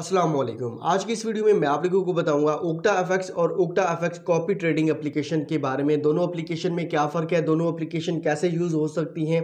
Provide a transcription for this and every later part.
असलम आज की इस वीडियो में मैं आप लोगों को बताऊंगा ओक्टा एफएक्स और Octa FX copy trading application के बारे में दोनों एप्लीकेशन में क्या फ़र्क है दोनों एप्लीकेशन कैसे यूज़ हो सकती हैं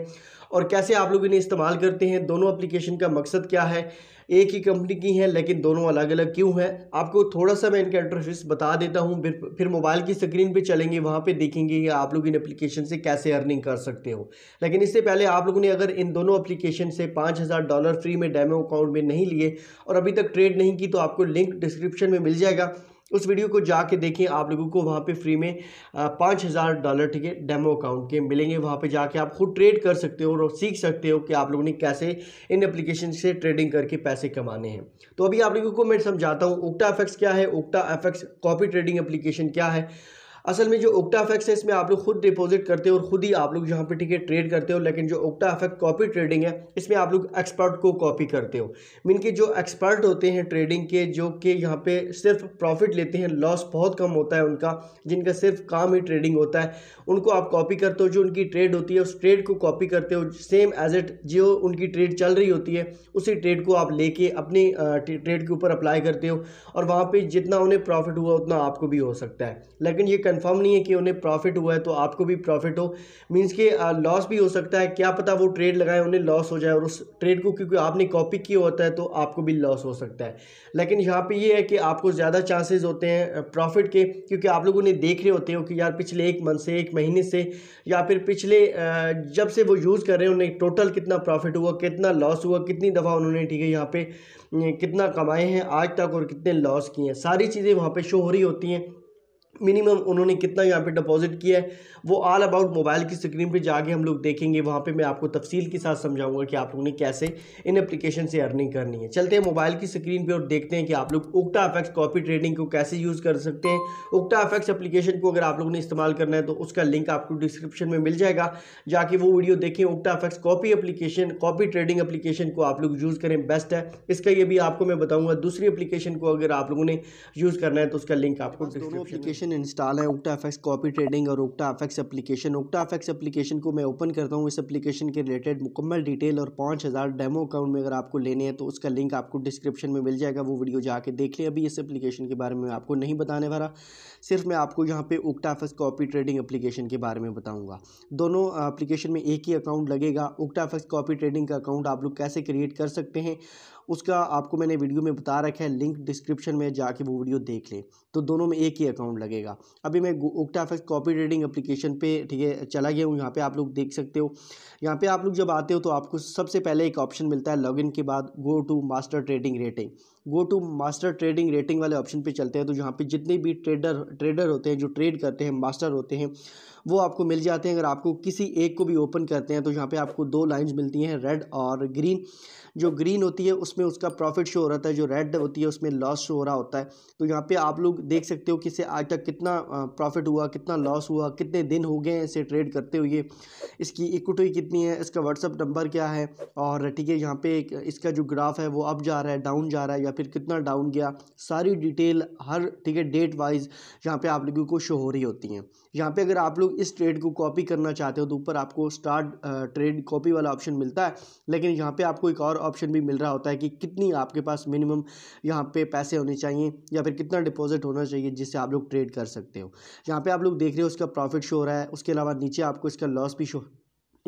और कैसे आप लोग इन्हें इस्तेमाल करते हैं दोनों अप्लीकेशन का मकसद क्या है एक ही कंपनी की हैं लेकिन दोनों अलग अलग क्यों हैं आपको थोड़ा सा मैं इनका इंटरफेस बता देता हूँ फिर फिर मोबाइल की स्क्रीन पे चलेंगे वहाँ पे देखेंगे कि आप लोग इन एप्लीकेशन से कैसे अर्निंग कर सकते हो लेकिन इससे पहले आप लोगों ने अगर इन दोनों एप्लीकेशन से पाँच हज़ार डॉलर फ्री में डेमो अकाउंट में नहीं लिए और अभी तक ट्रेड नहीं की तो आपको लिंक डिस्क्रिप्शन में मिल जाएगा उस वीडियो को जाके देखें आप लोगों को वहाँ पे फ्री में पाँच हज़ार डॉलर ठीक है डेमो अकाउंट के मिलेंगे वहाँ पे जाके आप खुद ट्रेड कर सकते हो और सीख सकते हो कि आप लोगों ने कैसे इन एप्लीकेशन से ट्रेडिंग करके पैसे कमाने हैं तो अभी आप लोगों को मैं समझाता हूँ उक्टा एफेक्स क्या है Octa FX copy trading application क्या है असल में जो ओक्टा एफेक्स है इसमें आप लोग खुद डिपॉजिट करते हो और खुद ही आप लोग यहाँ पे ठीक है ट्रेड करते हो लेकिन जो ओक्टा एफेक्ट कॉपी ट्रेडिंग है इसमें आप लोग एक्सपर्ट को कॉपी करते हो मीन कि जो एक्सपर्ट होते हैं ट्रेडिंग के जो कि यहाँ पे सिर्फ प्रॉफिट लेते हैं लॉस बहुत कम होता है उनका जिनका सिर्फ काम ही ट्रेडिंग होता है उनको आप कॉपी करते हो जो उनकी ट्रेड होती है उस ट्रेड को कॉपी करते हो सेम एज इट जो उनकी ट्रेड चल रही होती है उसी ट्रेड को आप लेके अपने ट्रेड के ऊपर अप्लाई करते हो और वहाँ पर जितना उन्हें प्रॉफिट हुआ उतना आपको भी हो सकता है लेकिन ये कंफर्म नहीं है कि उन्हें प्रॉफिट हुआ है तो आपको भी प्रॉफिट हो मीन्स के लॉस भी हो सकता है क्या पता वो ट्रेड लगाए उन्हें लॉस हो जाए और उस ट्रेड को क्योंकि आपने कॉपी किया होता है तो आपको भी लॉस हो सकता है लेकिन यहाँ पे ये है कि आपको ज़्यादा चांसेज होते हैं प्रॉफिट के क्योंकि आप लोग उन्हें देख रहे होते हो कि यार पिछले एक मंथ से एक महीने से या फिर पिछले जब से वो यूज़ कर रहे हैं उन्हें टोटल कितना प्रॉफिट हुआ कितना लॉस हुआ कितनी दफ़ा उन्होंने ठीक है यहाँ पर कितना कमाए हैं आज तक और कितने लॉस किए हैं सारी चीज़ें वहाँ पे शो हो रही होती हैं मिनिमम उन्होंने कितना यहाँ पे डिपॉजिट किया है वो ऑल अबाउट मोबाइल की स्क्रीन पे जाके हम लोग देखेंगे वहाँ पे मैं आपको तफसील के साथ समझाऊंगा कि आप लोगों ने कैसे इन एप्लीकेशन से अर्निंग करनी है चलते हैं मोबाइल की स्क्रीन पे और देखते हैं कि आप लोग उक्टा अफेक्ट कॉपी ट्रेडिंग को कैसे यूज़ कर सकते हैं उक्टा एफेक्स एप्लीकेशन को अगर आप लोगों ने इस्तेमाल करना है तो उसका लिंक आपको डिस्क्रिप्शन में मिल जाएगा जाके वो वीडियो देखें Octa FX copy application copy trading application को आप लोग यूज़ करें बेस्ट है इसका ये भी आपको मैं बताऊँगा दूसरी एप्लीकेशन को अगर आप लोगों ने यूज़ करना है तो उसका लिंक आपको डिस्क्रिप्शन एप्लीकेशन इंस्टॉल है ओक्टा एफेक्स कॉपी ट्रेडिंग और Octa FX application Octa FX application को मैं ओपन करता हूँ इस एप्लीकेशन के रिलेटेड मुकम्मल डिटेल और पाँच हज़ार डेमो अकाउंट में अगर आपको लेने हैं तो उसका लिंक आपको डिस्क्रिप्शन में मिल जाएगा वो वीडियो जाके देख लें अभी इस एप्लीकेशन के बारे में आपको नहीं बताने वाला सिर्फ मैं आपको यहाँ पर Octa FX copy trading application के बारे में बताऊँगा दोनों अप्लीकेशन में एक ही अकाउंट लगेगा ओक्टा एफेक्स कॉपी ट्रेडिंग का अकाउंट आप लोग कैसे क्रिएट कर सकते हैं उसका आपको मैंने वीडियो में बता रखा है लिंक डिस्क्रिप्शन में जाके वो वीडियो देख लें तो दोनों में एक ही अकाउंट लगेगा अभी मैं ओक्टा कॉपी ट्रेडिंग एप्लीकेशन पे ठीक है चला गया हूँ यहाँ पे आप लोग देख सकते हो यहाँ पे आप लोग जब आते हो तो आपको सबसे पहले एक ऑप्शन मिलता है लॉग के बाद go to master trading rating go to master trading rating वाले ऑप्शन पे चलते हैं तो यहाँ पे जितने भी ट्रेडर ट्रेडर होते हैं जो ट्रेड करते हैं मास्टर होते हैं वो आपको मिल जाते हैं अगर आपको किसी एक को भी ओपन करते हैं तो यहाँ पे आपको दो लाइंस मिलती हैं रेड और ग्रीन जो ग्रीन होती है उसमें उसका प्रॉफिट शो हो रहा है जो रेड होती है उसमें लॉस शो हो रहा होता है तो यहाँ पे आप लोग देख सकते हो कि इससे आज तक कितना प्रॉफिट हुआ कितना लॉस हुआ कितने दिन हो गए इसे ट्रेड करते हुए इसकी इक्विटी कितनी है इसका व्हाट्सअप नंबर क्या है और ठीक है यहाँ पे इसका जो ग्राफ है वो अप जा रहा है डाउन जा रहा है या फिर कितना डाउन गया सारी डिटेल हर ठीक है डेट वाइज यहाँ पे आप लोगों को शो हो रही होती हैं यहाँ पे अगर आप लोग इस ट्रेड को कॉपी करना चाहते हो तो ऊपर आपको स्टार्ट ट्रेड कॉपी वाला ऑप्शन मिलता है लेकिन यहाँ पे आपको एक और ऑप्शन भी मिल रहा होता है कि कितनी आपके पास मिनिमम यहाँ पे पैसे होने चाहिए या फिर कितना डिपॉजिट होना चाहिए जिससे आप लोग ट्रेड कर सकते हो यहाँ पे आप लोग देख रहे हो उसका प्रॉफिट शो हो रहा है उसके अलावा नीचे आपको इसका लॉस भी शो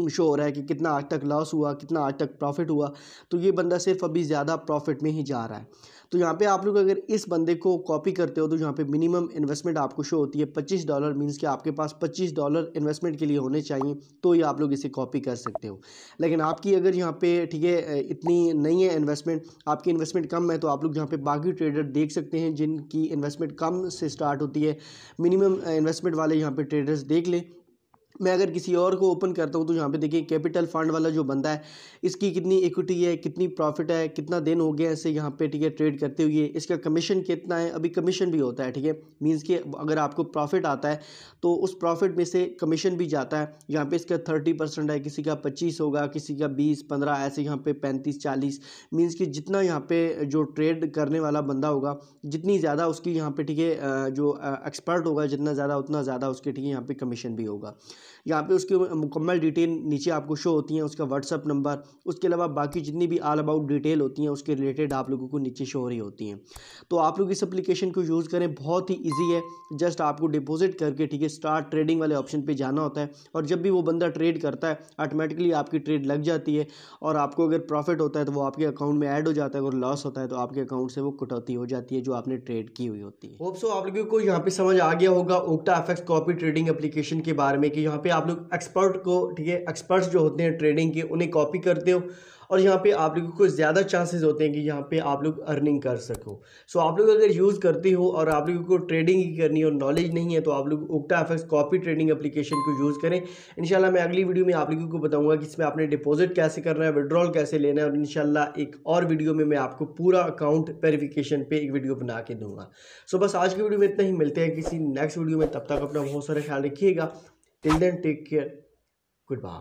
शो हो रहा है कि कितना आज तक लॉस हुआ कितना आज तक प्रॉफिट हुआ तो ये बंदा सिर्फ अभी ज़्यादा प्रॉफिट में ही जा रहा है तो यहाँ पे आप लोग अगर इस बंदे को कॉपी करते हो तो यहाँ पे मिनिमम इन्वेस्टमेंट आपको शो होती है पच्चीस डॉलर मीन्स कि आपके पास पच्चीस डॉलर इन्वेस्टमेंट के लिए होने चाहिए तो ये आप लोग इसे कॉपी कर सकते हो लेकिन आपकी अगर यहाँ पे ठीक है इतनी नहीं है इन्वेस्टमेंट आपकी इन्वेस्टमेंट कम है तो आप लोग यहाँ पर बाकी ट्रेडर देख सकते हैं जिनकी इन्वेस्टमेंट कम से स्टार्ट होती है मिनिमम इन्वेस्टमेंट वाले यहाँ पर ट्रेडर्स देख लें मैं अगर किसी और को ओपन करता हूँ तो यहाँ पे देखिए कैपिटल फंड वाला जो बंदा है इसकी कितनी इक्विटी है कितनी प्रॉफिट है कितना दिन हो गया ऐसे यहाँ पे ठीक है ट्रेड करते हुए इसका कमीशन कितना है अभी कमीशन भी होता है ठीक है मीन्स कि अगर आपको प्रॉफिट आता है तो उस प्रॉफिट में से कमीशन भी जाता है यहाँ पर इसका थर्टी परसेंट है किसी का पच्चीस होगा किसी का बीस पंद्रह ऐसे यहाँ पर पैंतीस चालीस मीन्स कि जितना यहाँ पर जो ट्रेड करने वाला बंदा होगा जितनी ज़्यादा उसकी यहाँ पर ठीक है जो एक्सपर्ट होगा जितना ज़्यादा उतना ज़्यादा उसके ठीक है यहाँ पर कमीशन भी होगा यहाँ पे उसकी मुकम्मल डिटेल नीचे आपको शो होती हैं उसका व्हाट्सअप नंबर उसके अलावा बाकी जितनी भी आल अबाउट डिटेल होती हैं उसके रिलेटेड आप लोगों को नीचे शो हो रही होती हैं तो आप लोग इस अप्लीकेशन को यूज़ करें बहुत ही ईजी है जस्ट आपको डिपोजिट करके ठीक है स्टार्ट ट्रेडिंग वाले ऑप्शन पर जाना होता है और जब भी वो बंदा ट्रेड करता है ऑटोमेटिकली आपकी ट्रेड लग जाती है और आपको अगर प्रॉफिट होता है तो वो आपके अकाउंट में ऐड हो जाता है अगर लॉस होता है तो आपके अकाउंट से वो कटौती हो जाती है जो आपने ट्रेड की हुई होती है होप सो आप लोगों को यहाँ पे समझ आ गया होगा Octa FX copy trading application के बारे में कि यहाँ यहाँ पे आप लोग एक्सपर्ट को ठीक है एक्सपर्ट्स जो होते हैं ट्रेडिंग के उन्हें कॉपी करते हो और यहाँ पे आप लोगों को ज़्यादा चांसेस होते हैं कि यहाँ पे आप लोग अर्निंग कर सको सो आप लोग अगर यूज़ करते हो और आप लोगों को ट्रेडिंग ही करनी और नॉलेज नहीं है तो आप लोग Octa F copy trading application को यूज़ करें इनशाला मैं अगली वीडियो में आप लोगों को बताऊँगा कि इसमें आपने डिपॉजिट कैसे करना है विड्रॉल कैसे लेना है और इनशाला एक और वीडियो में मैं आपको पूरा अकाउंट वेरिफिकेशन पर एक वीडियो बना के दूंगा सो बस आज की वीडियो में इतना ही मिलते हैं किसी नेक्स्ट वीडियो में तब तक अपना बहुत सारा ख्याल रखिएगा Till then, take care. Goodbye.